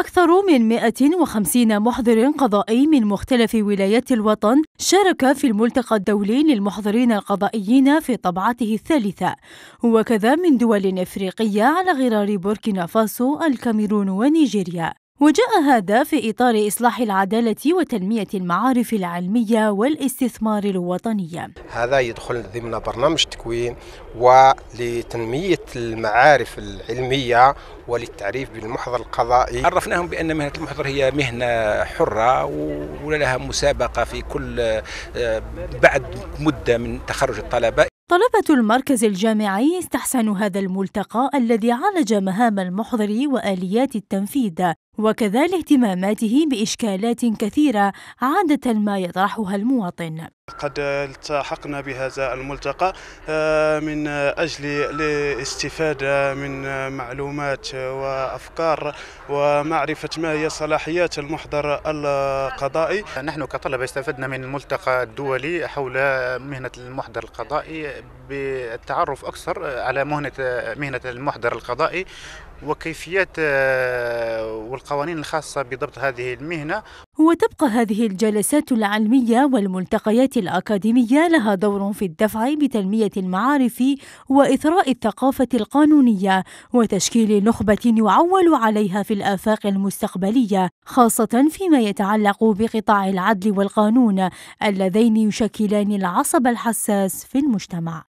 أكثر من 150 محضر قضائي من مختلف ولايات الوطن شارك في الملتقى الدولي للمحضرين القضائيين في طبعته الثالثة وكذا من دول إفريقية على غرار بوركينا فاسو الكاميرون ونيجيريا وجاء هذا في إطار إصلاح العدالة وتنمية المعارف العلمية والاستثمار الوطني هذا يدخل ضمن برنامج تكوين ولتنمية المعارف العلمية وللتعريف بالمحضر القضائي عرفناهم بأن مهنة المحضر هي مهنة حرة ولها مسابقة في كل آه، بعد مدة من تخرج الطلبة طلبة المركز الجامعي استحسنوا هذا الملتقى الذي عالج مهام المحضر وآليات التنفيذ وكذا لاهتماماته بإشكالات كثيرة عادة ما يطرحها المواطن قد التحقنا بهذا الملتقى آه، من أجل الاستفادة من معلومات وأفكار ومعرفة ما هي صلاحيات المحضر القضائي نحن كطلبة استفدنا من الملتقى الدولي حول مهنة المحضر القضائي بالتعرف أكثر على مهنة مهنة المحضر القضائي وكيفيات آه، والقوانين الخاصة بضبط هذه المهنة وتبقى هذه الجلسات العلمية والملتقيات الأكاديمية لها دور في الدفع بتنمية المعارف وإثراء الثقافة القانونية وتشكيل نخبة يعول عليها في الآفاق المستقبلية خاصة فيما يتعلق بقطاع العدل والقانون اللذين يشكلان العصب الحساس في المجتمع